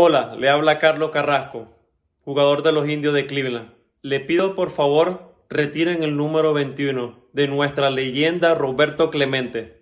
Hola, le habla Carlos Carrasco, jugador de los indios de Cleveland. Le pido por favor retiren el número 21 de nuestra leyenda Roberto Clemente.